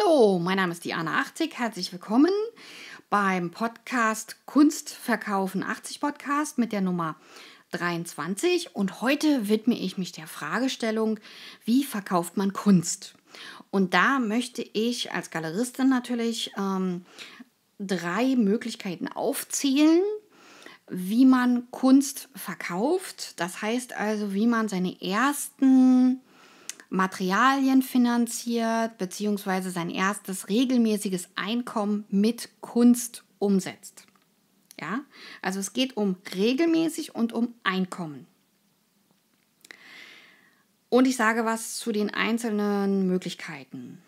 Hallo, mein Name ist Diana 80. Herzlich willkommen beim Podcast Kunst verkaufen 80 Podcast mit der Nummer 23. Und heute widme ich mich der Fragestellung, wie verkauft man Kunst? Und da möchte ich als Galeristin natürlich ähm, drei Möglichkeiten aufzählen, wie man Kunst verkauft. Das heißt also, wie man seine ersten Materialien finanziert, bzw. sein erstes regelmäßiges Einkommen mit Kunst umsetzt. Ja, also es geht um regelmäßig und um Einkommen. Und ich sage was zu den einzelnen Möglichkeiten.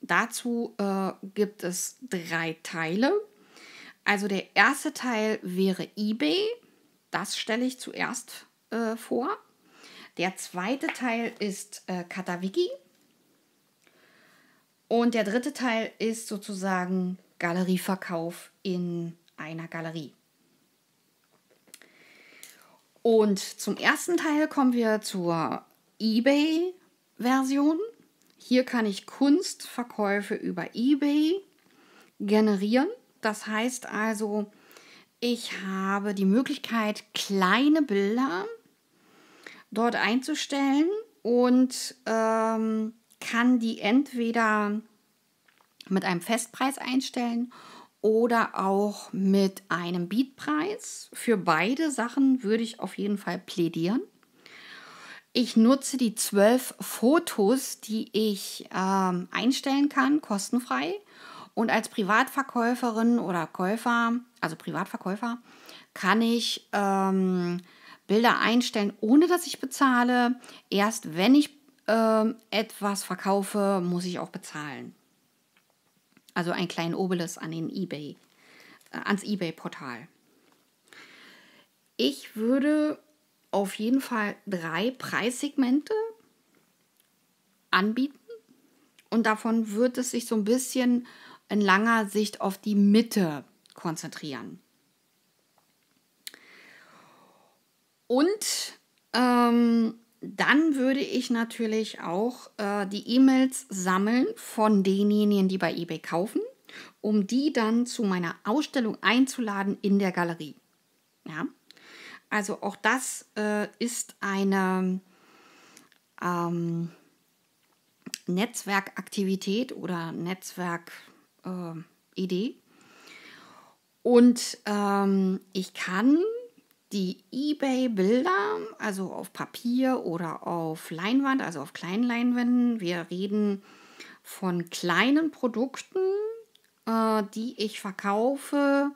Dazu äh, gibt es drei Teile. Also der erste Teil wäre eBay. Das stelle ich zuerst äh, vor. Der zweite Teil ist äh, Katawiki. Und der dritte Teil ist sozusagen Galerieverkauf in einer Galerie. Und zum ersten Teil kommen wir zur eBay-Version. Hier kann ich Kunstverkäufe über eBay generieren. Das heißt also, ich habe die Möglichkeit, kleine Bilder dort einzustellen und ähm, kann die entweder mit einem Festpreis einstellen oder auch mit einem Beatpreis. Für beide Sachen würde ich auf jeden Fall plädieren. Ich nutze die zwölf Fotos, die ich ähm, einstellen kann, kostenfrei. Und als Privatverkäuferin oder Käufer, also Privatverkäufer, kann ich ähm, Bilder einstellen, ohne dass ich bezahle. Erst wenn ich äh, etwas verkaufe, muss ich auch bezahlen. Also ein kleinen Obelis an den eBay, äh, ans eBay-Portal. Ich würde auf jeden Fall drei Preissegmente anbieten und davon wird es sich so ein bisschen in langer Sicht auf die Mitte konzentrieren. Und ähm, dann würde ich natürlich auch äh, die E-Mails sammeln von denjenigen, die bei eBay kaufen, um die dann zu meiner Ausstellung einzuladen in der Galerie. Ja? Also auch das äh, ist eine ähm, Netzwerkaktivität oder Netzwerkidee. Äh, und ähm, ich kann die eBay-Bilder, also auf Papier oder auf Leinwand, also auf kleinen Leinwänden. Wir reden von kleinen Produkten, äh, die ich verkaufe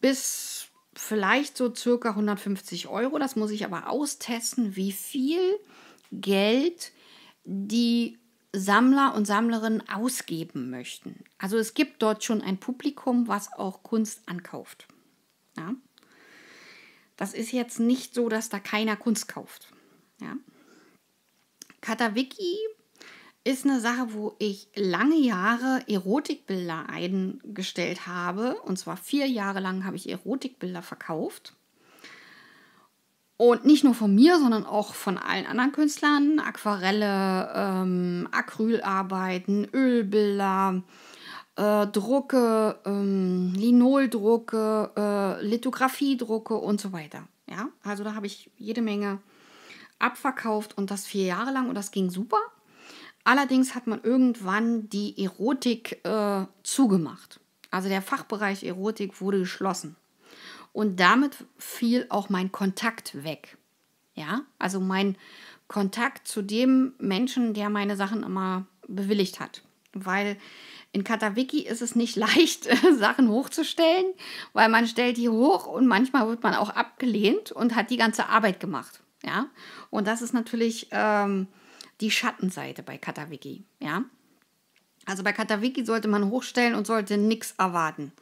bis vielleicht so circa 150 Euro. Das muss ich aber austesten, wie viel Geld die Sammler und Sammlerinnen ausgeben möchten. Also es gibt dort schon ein Publikum, was auch Kunst ankauft. Ja. Das ist jetzt nicht so, dass da keiner Kunst kauft. Ja. Katawiki ist eine Sache, wo ich lange Jahre Erotikbilder eingestellt habe. Und zwar vier Jahre lang habe ich Erotikbilder verkauft. Und nicht nur von mir, sondern auch von allen anderen Künstlern. Aquarelle, ähm, Acrylarbeiten, Ölbilder, äh, Drucke, ähm, Linoldrucke, äh, Lithografiedrucke und so weiter. Ja, also da habe ich jede Menge abverkauft und das vier Jahre lang und das ging super. Allerdings hat man irgendwann die Erotik äh, zugemacht. Also der Fachbereich Erotik wurde geschlossen. Und damit fiel auch mein Kontakt weg. Ja, also mein Kontakt zu dem Menschen, der meine Sachen immer bewilligt hat. Weil in Katawiki ist es nicht leicht, Sachen hochzustellen, weil man stellt die hoch und manchmal wird man auch abgelehnt und hat die ganze Arbeit gemacht. Ja, und das ist natürlich ähm, die Schattenseite bei Katawiki. Ja, also bei Katawiki sollte man hochstellen und sollte nichts erwarten.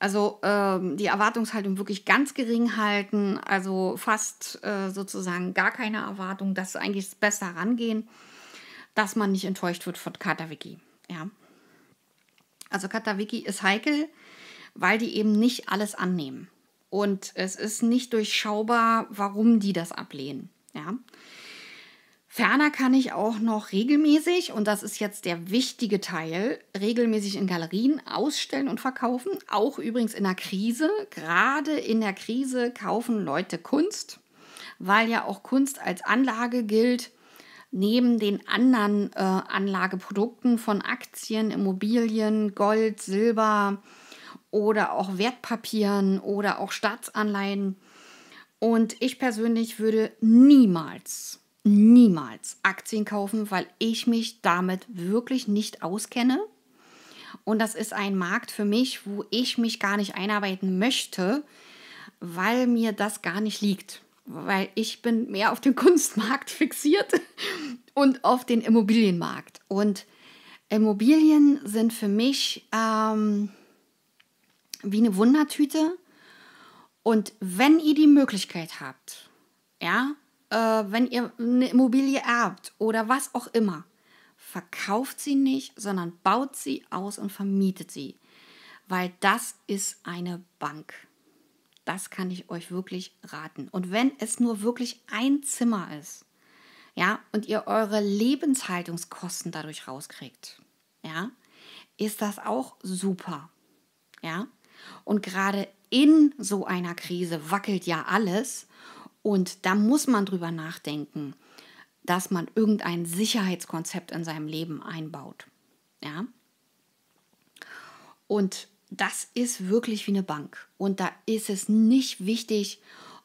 Also ähm, die Erwartungshaltung wirklich ganz gering halten, also fast äh, sozusagen gar keine Erwartung. dass eigentlich das beste Herangehen, dass man nicht enttäuscht wird von Katawiki. Ja. Also Katawiki ist heikel, weil die eben nicht alles annehmen. Und es ist nicht durchschaubar, warum die das ablehnen. Ja. Ferner kann ich auch noch regelmäßig, und das ist jetzt der wichtige Teil, regelmäßig in Galerien ausstellen und verkaufen. Auch übrigens in der Krise. Gerade in der Krise kaufen Leute Kunst, weil ja auch Kunst als Anlage gilt neben den anderen äh, Anlageprodukten von Aktien, Immobilien, Gold, Silber oder auch Wertpapieren oder auch Staatsanleihen. Und ich persönlich würde niemals, niemals Aktien kaufen, weil ich mich damit wirklich nicht auskenne. Und das ist ein Markt für mich, wo ich mich gar nicht einarbeiten möchte, weil mir das gar nicht liegt weil ich bin mehr auf den Kunstmarkt fixiert und auf den Immobilienmarkt. Und Immobilien sind für mich ähm, wie eine Wundertüte. Und wenn ihr die Möglichkeit habt, ja, äh, wenn ihr eine Immobilie erbt oder was auch immer, verkauft sie nicht, sondern baut sie aus und vermietet sie, weil das ist eine Bank. Das kann ich euch wirklich raten. Und wenn es nur wirklich ein Zimmer ist, ja, und ihr eure Lebenshaltungskosten dadurch rauskriegt, ja, ist das auch super. Ja? Und gerade in so einer Krise wackelt ja alles und da muss man drüber nachdenken, dass man irgendein Sicherheitskonzept in seinem Leben einbaut. Ja? Und das ist wirklich wie eine Bank. Und da ist es nicht wichtig,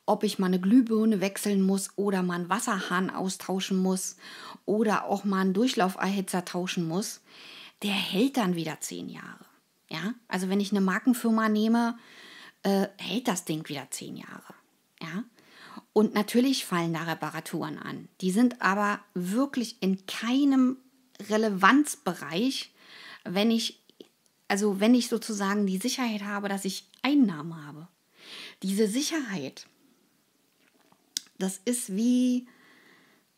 ob ich meine Glühbirne wechseln muss oder mal Wasserhahn austauschen muss oder auch mal einen Durchlauferhitzer tauschen muss. Der hält dann wieder zehn Jahre. Ja, also wenn ich eine Markenfirma nehme, äh, hält das Ding wieder zehn Jahre. Ja, und natürlich fallen da Reparaturen an. Die sind aber wirklich in keinem Relevanzbereich, wenn ich also wenn ich sozusagen die Sicherheit habe, dass ich Einnahmen habe. Diese Sicherheit, das ist wie,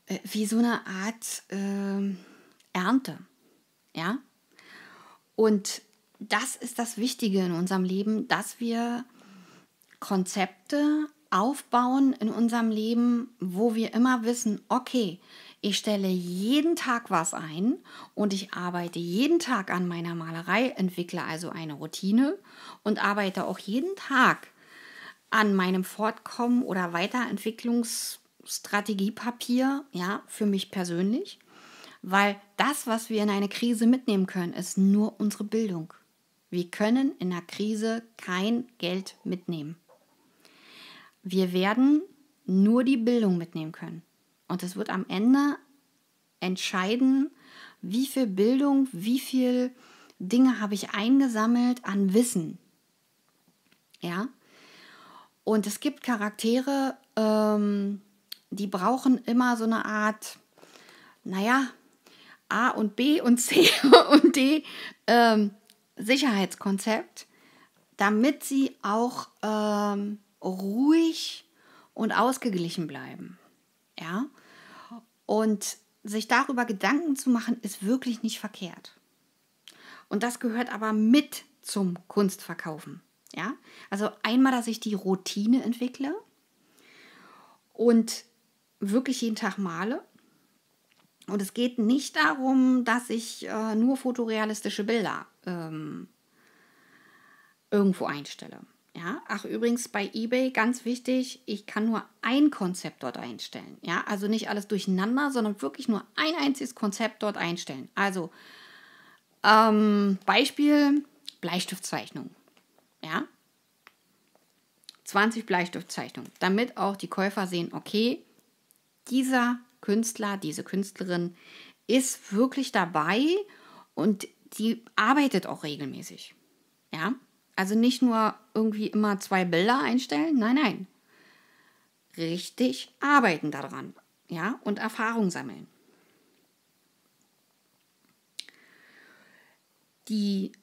äh, wie so eine Art äh, Ernte. Ja? Und das ist das Wichtige in unserem Leben, dass wir Konzepte aufbauen in unserem Leben, wo wir immer wissen, okay, ich stelle jeden Tag was ein und ich arbeite jeden Tag an meiner Malerei, entwickle also eine Routine und arbeite auch jeden Tag an meinem Fortkommen oder Weiterentwicklungsstrategiepapier, ja, für mich persönlich, weil das, was wir in eine Krise mitnehmen können, ist nur unsere Bildung. Wir können in der Krise kein Geld mitnehmen. Wir werden nur die Bildung mitnehmen können. Und es wird am Ende entscheiden, wie viel Bildung, wie viel Dinge habe ich eingesammelt an Wissen. Ja. Und es gibt Charaktere, ähm, die brauchen immer so eine Art, naja, A und B und C und D ähm, Sicherheitskonzept, damit sie auch ähm, ruhig und ausgeglichen bleiben. Ja, und sich darüber Gedanken zu machen, ist wirklich nicht verkehrt. Und das gehört aber mit zum Kunstverkaufen. Ja? Also einmal, dass ich die Routine entwickle und wirklich jeden Tag male. Und es geht nicht darum, dass ich äh, nur fotorealistische Bilder ähm, irgendwo einstelle. Ja, ach übrigens bei eBay ganz wichtig, ich kann nur ein Konzept dort einstellen. Ja, also nicht alles durcheinander, sondern wirklich nur ein einziges Konzept dort einstellen. Also ähm, Beispiel Bleistiftzeichnung. Ja, 20 Bleistiftzeichnungen, damit auch die Käufer sehen, okay, dieser Künstler, diese Künstlerin ist wirklich dabei und die arbeitet auch regelmäßig. Ja, also nicht nur irgendwie immer zwei Bilder einstellen, nein, nein. Richtig arbeiten daran, ja, und Erfahrung sammeln. Die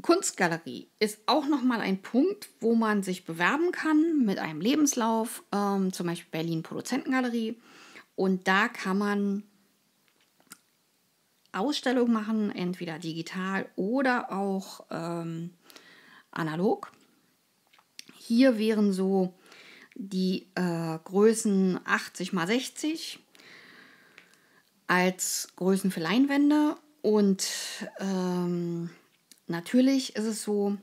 Kunstgalerie ist auch nochmal ein Punkt, wo man sich bewerben kann mit einem Lebenslauf, ähm, zum Beispiel Berlin Produzentengalerie. Und da kann man Ausstellungen machen, entweder digital oder auch ähm, analog. Hier wären so die äh, Größen 80 x 60 als Größen für Leinwände. Und ähm, natürlich ist es so,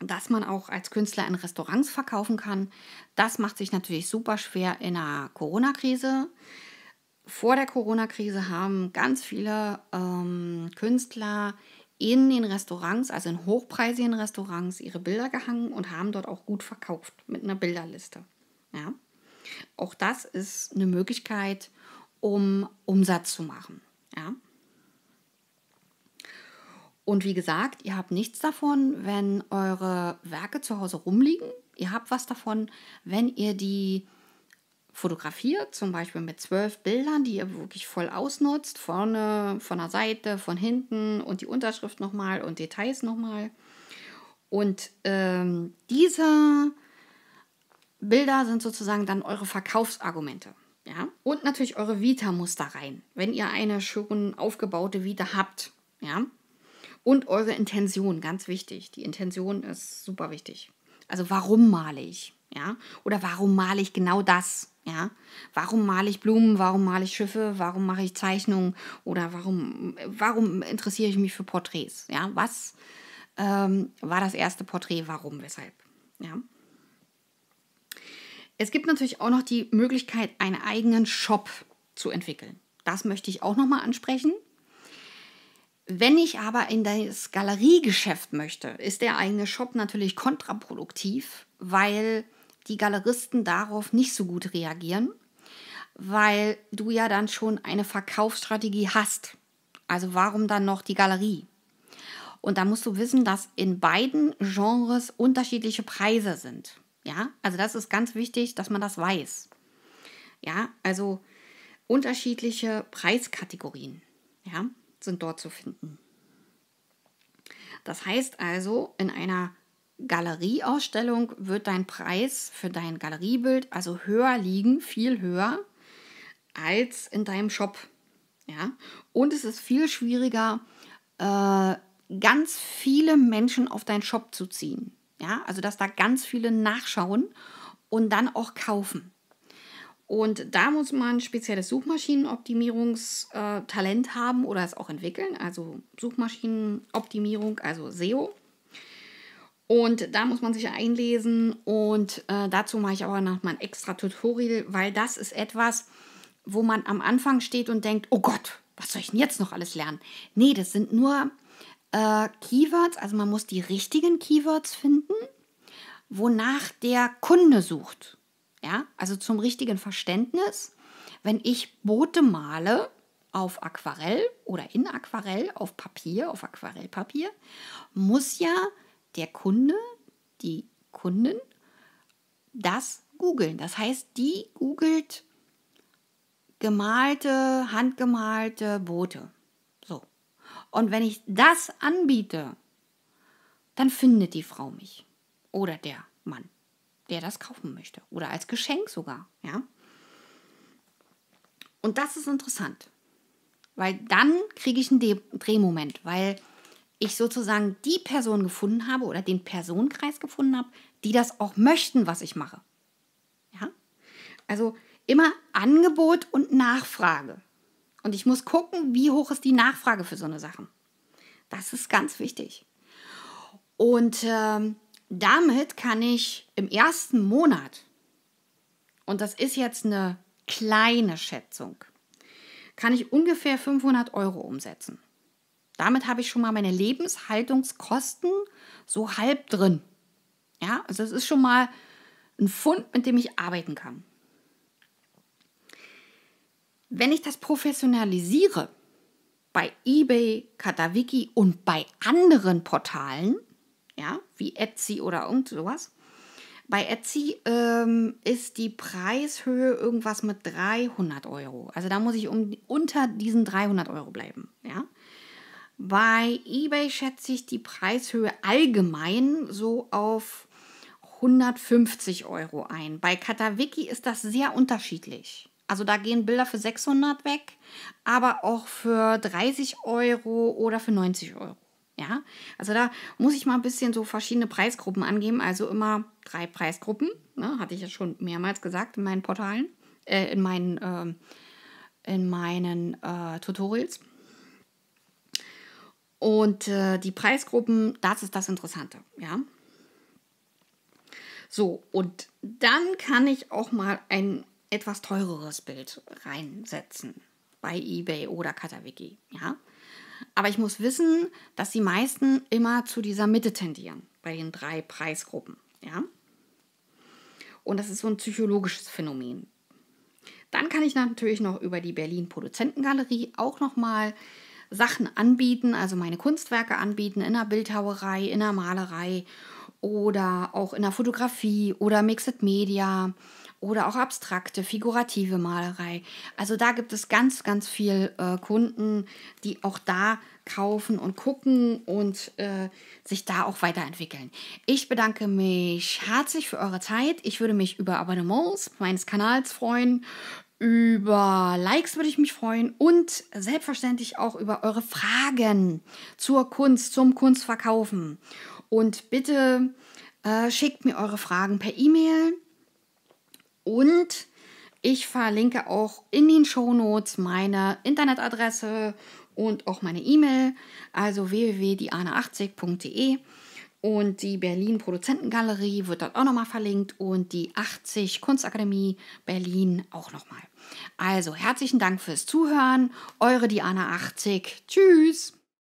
dass man auch als Künstler in Restaurants verkaufen kann. Das macht sich natürlich super schwer in der Corona-Krise. Vor der Corona-Krise haben ganz viele ähm, Künstler in den Restaurants, also in hochpreisigen Restaurants, ihre Bilder gehangen und haben dort auch gut verkauft mit einer Bilderliste. Ja? Auch das ist eine Möglichkeit, um Umsatz zu machen. Ja? Und wie gesagt, ihr habt nichts davon, wenn eure Werke zu Hause rumliegen. Ihr habt was davon, wenn ihr die fotografiert, zum Beispiel mit zwölf Bildern, die ihr wirklich voll ausnutzt, vorne, von der Seite, von hinten und die Unterschrift nochmal und Details nochmal. Und ähm, diese Bilder sind sozusagen dann eure Verkaufsargumente. Ja? Und natürlich eure Vita muster rein, wenn ihr eine schon aufgebaute Vita habt. Ja? Und eure Intention, ganz wichtig. Die Intention ist super wichtig. Also warum male ich? Ja? Oder warum male ich genau das? Ja, warum male ich Blumen? Warum male ich Schiffe? Warum mache ich Zeichnungen? Oder warum, warum interessiere ich mich für Porträts? Ja, was ähm, war das erste Porträt? Warum? Weshalb? Ja. Es gibt natürlich auch noch die Möglichkeit, einen eigenen Shop zu entwickeln. Das möchte ich auch nochmal ansprechen. Wenn ich aber in das Galeriegeschäft möchte, ist der eigene Shop natürlich kontraproduktiv, weil die Galeristen darauf nicht so gut reagieren, weil du ja dann schon eine Verkaufsstrategie hast. Also warum dann noch die Galerie? Und da musst du wissen, dass in beiden Genres unterschiedliche Preise sind. Ja, also das ist ganz wichtig, dass man das weiß. Ja, also unterschiedliche Preiskategorien ja, sind dort zu finden. Das heißt also, in einer Galerieausstellung wird dein Preis für dein Galeriebild also höher liegen, viel höher als in deinem Shop. Ja? Und es ist viel schwieriger, äh, ganz viele Menschen auf deinen Shop zu ziehen. Ja? Also, dass da ganz viele nachschauen und dann auch kaufen. Und da muss man spezielles Suchmaschinenoptimierungstalent haben oder es auch entwickeln. Also Suchmaschinenoptimierung, also SEO und da muss man sich einlesen und äh, dazu mache ich aber noch mal ein extra Tutorial, weil das ist etwas, wo man am Anfang steht und denkt, oh Gott, was soll ich denn jetzt noch alles lernen? Nee, das sind nur äh, Keywords, also man muss die richtigen Keywords finden, wonach der Kunde sucht. Ja, also zum richtigen Verständnis, wenn ich Boote male, auf Aquarell oder in Aquarell, auf Papier, auf Aquarellpapier, muss ja der Kunde, die Kunden das googeln. Das heißt, die googelt gemalte, handgemalte Boote. So. Und wenn ich das anbiete, dann findet die Frau mich oder der Mann, der das kaufen möchte oder als Geschenk sogar, ja? Und das ist interessant, weil dann kriege ich einen Drehmoment, weil ich sozusagen die Person gefunden habe oder den Personenkreis gefunden habe, die das auch möchten, was ich mache. Ja? Also immer Angebot und Nachfrage. Und ich muss gucken, wie hoch ist die Nachfrage für so eine Sache. Das ist ganz wichtig. Und ähm, damit kann ich im ersten Monat, und das ist jetzt eine kleine Schätzung, kann ich ungefähr 500 Euro umsetzen. Damit habe ich schon mal meine Lebenshaltungskosten so halb drin. Ja, also es ist schon mal ein Fund, mit dem ich arbeiten kann. Wenn ich das professionalisiere, bei eBay, Katawiki und bei anderen Portalen, ja, wie Etsy oder irgend sowas, bei Etsy ähm, ist die Preishöhe irgendwas mit 300 Euro. Also da muss ich um, unter diesen 300 Euro bleiben. Bei eBay schätze ich die Preishöhe allgemein so auf 150 Euro ein. Bei Katawiki ist das sehr unterschiedlich. Also da gehen Bilder für 600 weg, aber auch für 30 Euro oder für 90 Euro. Ja, also da muss ich mal ein bisschen so verschiedene Preisgruppen angeben. Also immer drei Preisgruppen, ne? hatte ich ja schon mehrmals gesagt in meinen Portalen, äh, in meinen, äh, in meinen äh, Tutorials. Und äh, die Preisgruppen, das ist das Interessante, ja. So, und dann kann ich auch mal ein etwas teureres Bild reinsetzen bei eBay oder Katawiki, ja. Aber ich muss wissen, dass die meisten immer zu dieser Mitte tendieren bei den drei Preisgruppen, ja. Und das ist so ein psychologisches Phänomen. Dann kann ich natürlich noch über die Berlin Produzentengalerie auch noch mal Sachen anbieten, also meine Kunstwerke anbieten in der Bildhauerei, in der Malerei oder auch in der Fotografie oder Mixed Media oder auch abstrakte, figurative Malerei. Also da gibt es ganz, ganz viel äh, Kunden, die auch da kaufen und gucken und äh, sich da auch weiterentwickeln. Ich bedanke mich herzlich für eure Zeit. Ich würde mich über Abonnements meines Kanals freuen, über Likes würde ich mich freuen und selbstverständlich auch über eure Fragen zur Kunst, zum Kunstverkaufen. Und bitte äh, schickt mir eure Fragen per E-Mail und ich verlinke auch in den Show Notes meine Internetadresse und auch meine E-Mail, also www.diana80.de. Und die Berlin Produzentengalerie wird dort auch nochmal verlinkt und die 80 Kunstakademie Berlin auch nochmal. Also herzlichen Dank fürs Zuhören. Eure Diana 80. Tschüss.